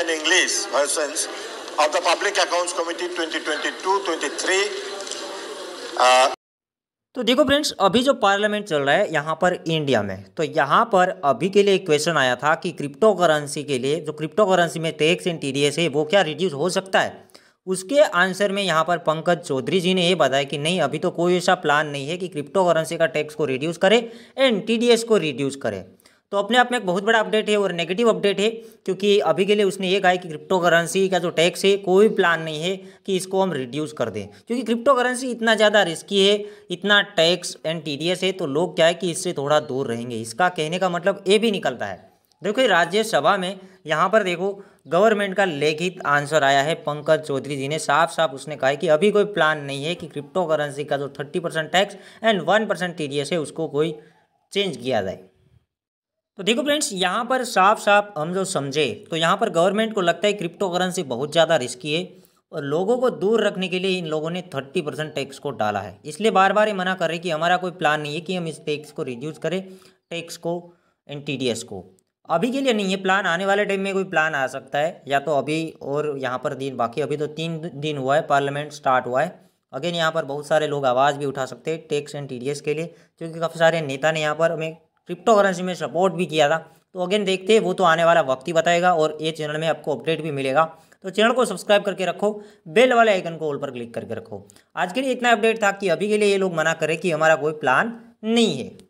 and English versions of the Public Accounts Committee 2022-23. Uh, तो देखो friends अभी जो पार्लियामेंट चल रहा है यहाँ पर इंडिया में तो यहाँ पर अभी के लिए एक क्वेश्चन आया था कि क्रिप्टो करेंसी के लिए जो क्रिप्टो करेंसी में टैक्स एंड टी है वो क्या रिड्यूस हो सकता है उसके आंसर में यहाँ पर पंकज चौधरी जी ने ये बताया कि नहीं अभी तो कोई ऐसा प्लान नहीं है कि क्रिप्टो करेंसी का टैक्स को रिड्यूस करे एंड टी को रिड्यूस करे तो अपने आप में एक बहुत बड़ा अपडेट है और नेगेटिव अपडेट है क्योंकि अभी के लिए उसने ये कहा है कि क्रिप्टो करेंसी का जो टैक्स है कोई प्लान नहीं है कि इसको हम रिड्यूस कर दें क्योंकि क्रिप्टो करेंसी इतना ज़्यादा रिस्की है इतना टैक्स एंड टी है तो लोग क्या है कि इससे थोड़ा दूर रहेंगे इसका कहने का मतलब ये भी निकलता है देखो राज्यसभा में यहाँ पर देखो गवर्नमेंट का लेखित आंसर आया है पंकज चौधरी जी ने साफ साफ उसने कहा है कि अभी कोई प्लान नहीं है कि क्रिप्टो करेंसी का जो thirty percent tax and one percent T है उसको कोई चेंज किया जाए तो देखो फ्रेंड्स यहाँ पर साफ साफ हम जो समझे तो यहाँ पर गवर्नमेंट को लगता है क्रिप्टो करेंसी बहुत ज़्यादा रिस्की है और लोगों को दूर रखने के लिए इन लोगों ने थर्टी परसेंट टैक्स को डाला है इसलिए बार बार ये मना कर रहे हैं कि हमारा कोई प्लान नहीं है कि हम इस टैक्स को रिड्यूस करें टैक्स को एंड टी को अभी के लिए नहीं है प्लान आने वाले टाइम में कोई प्लान आ सकता है या तो अभी और यहाँ पर दिन बाकी अभी तो तीन दिन हुआ है पार्लियामेंट स्टार्ट हुआ है अगेन यहाँ पर बहुत सारे लोग आवाज़ भी उठा सकते हैं टैक्स एंड टी के लिए क्योंकि काफ़ी सारे नेता ने यहाँ पर हमें क्रिप्टो करेंसी में सपोर्ट भी किया था तो अगेन देखते हैं वो तो आने वाला वक्त ही बताएगा और ये चैनल में आपको अपडेट भी मिलेगा तो चैनल को सब्सक्राइब करके रखो बेल वाले आइकन को ऑल पर क्लिक करके रखो आज के लिए इतना अपडेट था कि अभी के लिए ये लोग मना करें कि हमारा कोई प्लान नहीं है